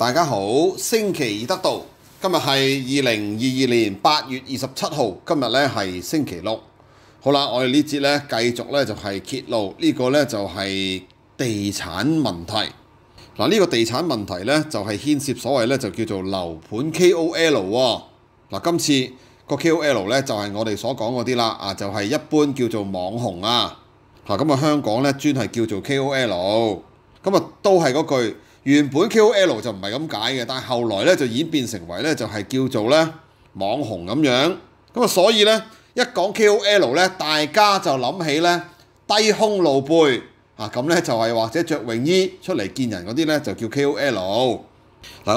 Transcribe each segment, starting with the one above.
大家好，星期二得到今日係二零二二年八月二十七號，今日咧係星期六。好啦，我哋呢節咧繼續咧就係揭露呢個咧就係地產問題。嗱，呢個地產問題咧就係牽涉所謂咧就叫做樓盤 K O L 喎。嗱，今次個 K O L 咧就係我哋所講嗰啲啦，啊就係一般叫做網紅啊嗱，咁啊，香港咧專係叫做 K O L，咁啊都係嗰句。原本 K.O.L 就唔係咁解嘅，但係後來咧就演變成為咧就係叫做咧網紅咁樣咁啊，所以咧一講 K.O.L 咧，大家就諗起咧低胸露背啊，咁咧就係或者着泳衣出嚟見人嗰啲咧就叫 K.O.L 嗱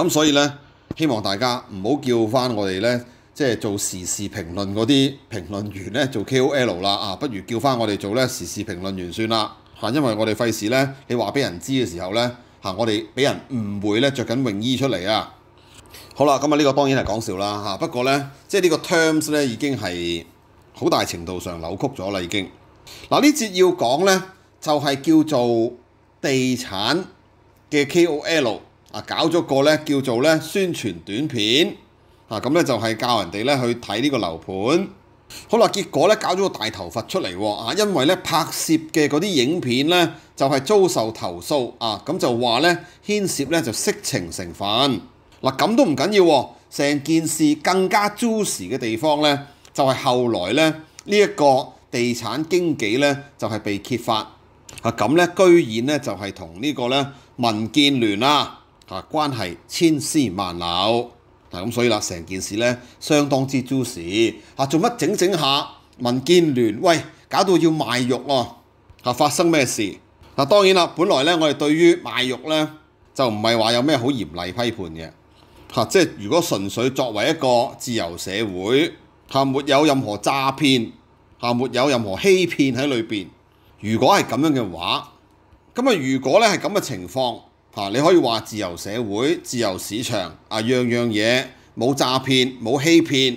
咁，所以咧希望大家唔好叫翻我哋咧即係做時事評論嗰啲評論員咧做 K.O.L 啦啊，不如叫翻我哋做咧時事評論員算啦嚇，因為我哋費事咧你話俾人知嘅時候咧。嚇！我哋俾人誤會咧，著緊泳衣出嚟啊！好啦，咁啊呢個當然係講笑啦嚇。不過咧，即係呢個 terms 咧已經係好大程度上扭曲咗啦已經。嗱呢節要講咧，就係叫做地產嘅 KOL 啊，搞咗個咧叫做咧宣傳短片啊，咁咧就係教人哋咧去睇呢個樓盤。好啦，結果咧搞咗個大頭髮出嚟喎，啊，因為咧拍攝嘅嗰啲影片咧就係遭受投訴啊，咁就話咧牽涉咧就色情成分，嗱咁都唔緊要，成件事更加糟 y 嘅地方咧就係後來咧呢一個地產經紀咧就係被揭發，啊咁咧居然咧就係同呢個咧民建聯啊啊關係千絲萬縷。嗱咁所以啦，成件事咧相當之糟事嚇，做乜整整下民建聯喂搞到要賣肉咯嚇，發生咩事？嗱當然啦，本來咧我哋對於賣肉咧就唔係話有咩好嚴厲批判嘅嚇，即係如果純粹作為一個自由社會嚇，沒有任何詐騙嚇，沒有任何欺騙喺裏邊。如果係咁樣嘅話，咁啊如果咧係咁嘅情況。啊，你可以话自由社会、自由市场啊，样样嘢冇诈骗、冇欺骗，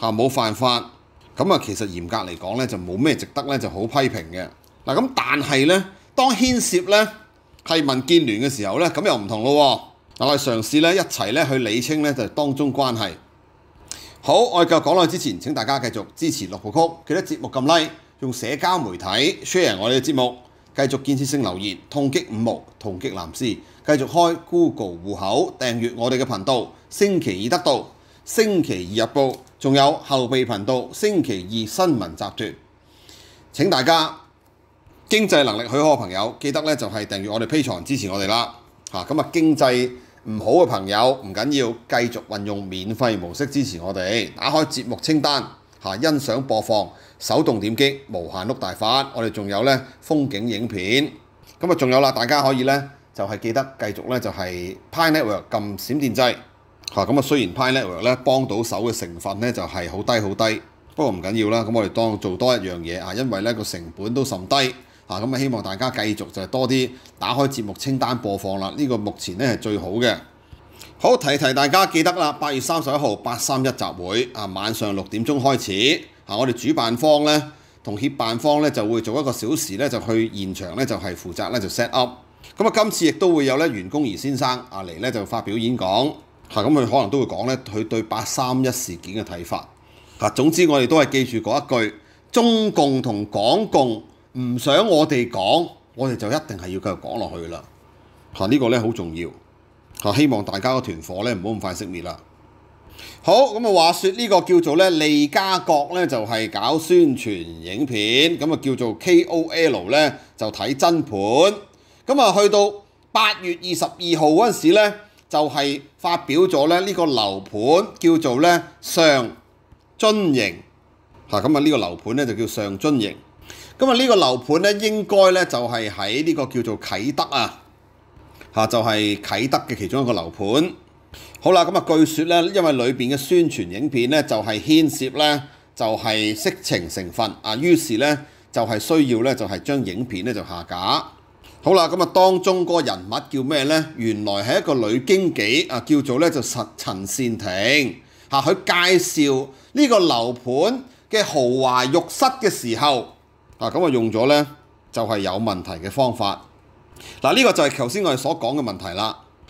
吓冇犯法，咁啊，其实严格嚟讲咧，就冇咩值得咧，就好批评嘅。嗱，咁但系咧，当牵涉咧系民建联嘅时候咧，咁又唔同咯。我哋尝试咧一齐咧去理清咧就当中关系。好，我哋讲落去之前，请大家继续支持六部曲，记得节目咁 like，用社交媒体 share 我哋嘅节目。继续建设性留言，痛击五毛，痛击男絲，继续开 Google 户口订阅我哋嘅频道，星期二得到，星期二日報，仲有后备频道，星期二新闻集团。请大家经济能力许可嘅朋友，记得咧就系订阅我哋 P 床支持我哋啦。吓咁啊，经济唔好嘅朋友唔紧要，继续运用免费模式支持我哋。打开节目清单，吓欣赏播放。手動點擊無限碌大法，我哋仲有咧風景影片，咁啊仲有啦，大家可以咧就係記得繼續咧就係 pineapple 撳閃電掣嚇咁啊。雖然 pineapple 咧幫到手嘅成分咧就係好低好低，不過唔緊要啦。咁我哋當做多一樣嘢啊，因為咧個成本都甚低嚇。咁啊，希望大家繼續就係多啲打開節目清單播放啦。呢個目前咧係最好嘅。好提提大家記得啦，八月三十一號八三一集會啊，晚上六點鐘開始。啊！我哋主辦方咧同協辦方咧就會做一個小時咧就去現場咧就係負責咧就 set up。咁啊，今次亦都會有咧袁工儀先生啊嚟咧就發表演講。嚇咁佢可能都會講咧佢對八三一事件嘅睇法。嚇總之我哋都係記住嗰一句：中共同港共唔想我哋講，我哋就一定係要繼續講落去啦。嚇呢個咧好重要。嚇希望大家個團火咧唔好咁快熄滅啦。好咁啊！話説呢個叫做咧利嘉閣咧，就係搞宣傳影片咁啊，叫做 KOL 咧就睇真盤。咁啊，去到八月二十二號嗰陣時咧，就係發表咗咧呢個樓盤叫做咧上樽型嚇。咁啊，呢個樓盤咧就叫上樽型。咁啊，呢個樓盤咧應該咧就係喺呢個叫做啟德啊嚇，就係啟德嘅其中一個樓盤。好啦，咁啊，據說咧，因為裏面嘅宣傳影片咧就係牽涉咧就係色情成分啊，於是咧就係需要咧就係將影片咧就下架。好啦，咁啊，當中個人物叫咩呢？原來係一個女經紀啊，叫做咧就陳陳善婷嚇。佢介紹呢個樓盤嘅豪華浴室嘅時候啊，咁啊用咗咧就係有問題嘅方法。嗱，呢個就係頭先我哋所講嘅問題啦。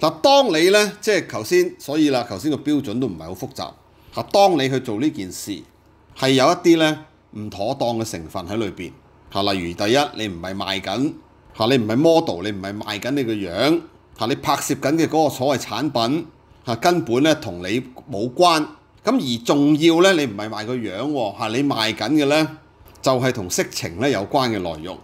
嗱，当你咧即系头先，所以啦，头先个标准都唔系好复杂。吓，当你去做呢件事，系有一啲咧唔妥当嘅成分喺里边。吓，例如第一，你唔系卖紧吓，你唔系 model，你唔系卖紧你个样吓，你拍摄紧嘅嗰个所谓产品吓，根本咧同你冇关。咁而重要咧，你唔系卖个样喎吓，你卖紧嘅咧就系同色情咧有关嘅内容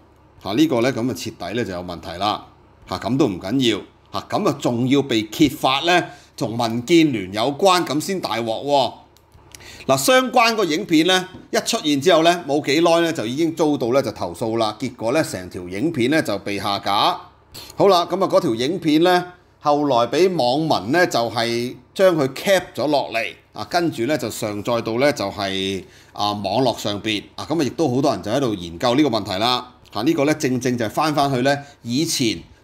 吓，呢个咧咁啊彻底咧就有问题啦吓，咁都唔紧要。嚇咁啊，仲要被揭發咧，同民建聯有關，咁先大鑊喎。嗱，相關個影片咧一出現之後咧，冇幾耐咧就已經遭到咧就投訴啦。結果咧，成條影片咧就被下架。好啦，咁啊嗰條影片咧，後來俾網民咧就係將佢 cap 咗落嚟啊，跟住咧就上載到咧就係啊網絡上邊啊，咁啊亦都好多人就喺度研究呢個問題啦。嚇呢個咧正正就係翻翻去咧以前。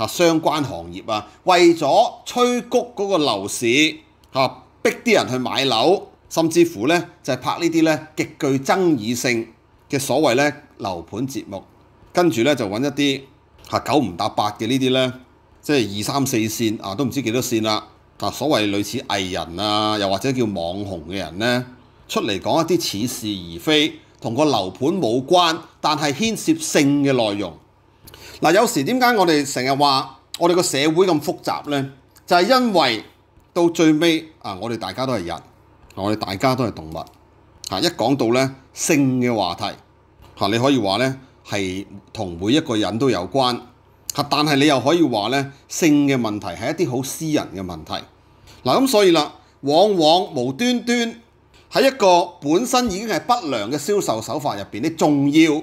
啊，相關行業啊，為咗催谷嗰個樓市，嚇逼啲人去買樓，甚至乎咧就拍呢啲咧極具爭議性嘅所謂咧樓盤節目，跟住咧就揾一啲嚇九唔搭八嘅呢啲咧，即係二三四線啊，都唔知幾多線啦。啊，所謂類似藝人啊，又或者叫網紅嘅人咧，出嚟講一啲似是而非，同個樓盤冇關，但係牽涉性嘅內容。嗱，有時點解我哋成日話我哋個社會咁複雜呢？就係因為到最尾啊，我哋大家都係人，我哋大家都係動物嚇。一講到咧性嘅話題嚇，你可以話咧係同每一個人都有關嚇，但係你又可以話咧性嘅問題係一啲好私人嘅問題。嗱咁所以啦，往往無端端喺一個本身已經係不良嘅銷售手法入邊你仲要。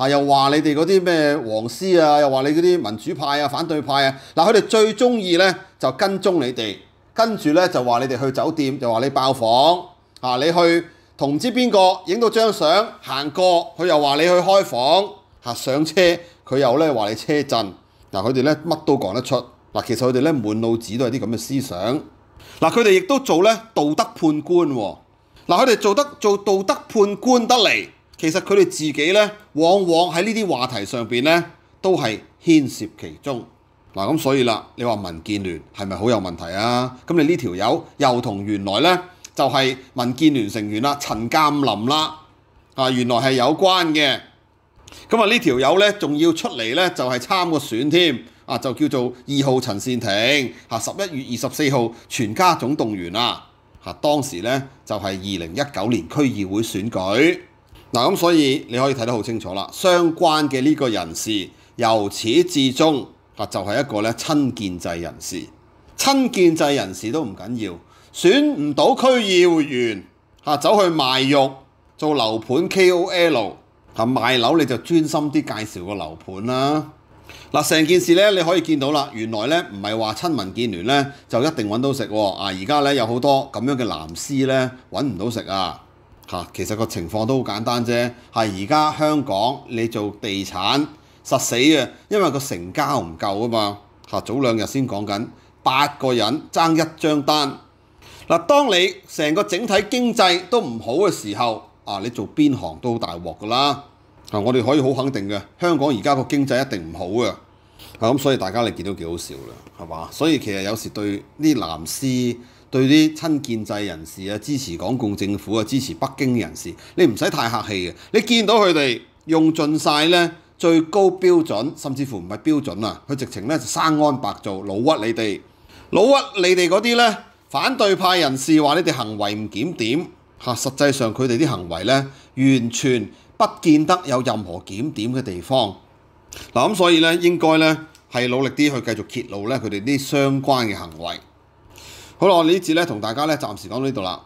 啊！又話你哋嗰啲咩黃絲啊，又話你嗰啲民主派啊、反對派啊，嗱佢哋最中意咧就跟蹤你哋，跟住咧就話你哋去酒店，就話你爆房啊！你去同唔知邊個影到張相，行過佢又話你去開房，嚇上車佢又咧話你車震，嗱佢哋咧乜都講得出，嗱其實佢哋咧滿腦子都係啲咁嘅思想，嗱佢哋亦都做咧道德判官喎，嗱佢哋做得做道德判官得嚟。其實佢哋自己咧，往往喺呢啲話題上邊咧，都係牽涉其中嗱。咁所以啦，你話民建聯係咪好有問題啊？咁你呢條友又同原來咧就係民建聯成員啦，陳鑑林啦啊，原來係有關嘅。咁啊，呢條友咧仲要出嚟咧，就係參個選添啊，就叫做二號陳善庭啊。十一月二十四號全家總動員啦啊，當時咧就係二零一九年區議會選舉。嗱咁，所以你可以睇得好清楚啦。相關嘅呢個人士由始至終啊，就係一個咧親建制人士。親建制人士都唔緊要，選唔到區議員啊，走去賣肉做樓盤 K O L 啊，賣樓你就專心啲介紹個樓盤啦。嗱，成件事咧，你可以見到啦。原來咧唔係話親民建聯咧就一定揾到食喎。啊，而家咧有好多咁樣嘅藍絲咧揾唔到食啊。嚇，其實個情況都好簡單啫，係而家香港你做地產實死嘅，因為個成交唔夠啊嘛。嚇，早兩日先講緊八個人爭一張單。嗱，當你成個整體經濟都唔好嘅時候，啊，你做邊行都大鑊㗎啦。啊，我哋可以好肯定嘅，香港而家個經濟一定唔好嘅。啊，咁所以大家你見到幾好笑啦，係嘛？所以其實有時對啲藍絲。對啲親建制人士啊，支持港共政府啊，支持北京人士，你唔使太客氣嘅。你見到佢哋用盡曬咧最高標準，甚至乎唔係標準啊，佢直情咧就生安白做，老屈你哋，老屈你哋嗰啲咧反對派人士話你哋行為唔檢點嚇，實際上佢哋啲行為咧完全不見得有任何檢點嘅地方。嗱咁所以咧應該咧係努力啲去繼續揭露咧佢哋啲相關嘅行為。好啦，我呢节咧同大家咧暂时讲到呢度啦。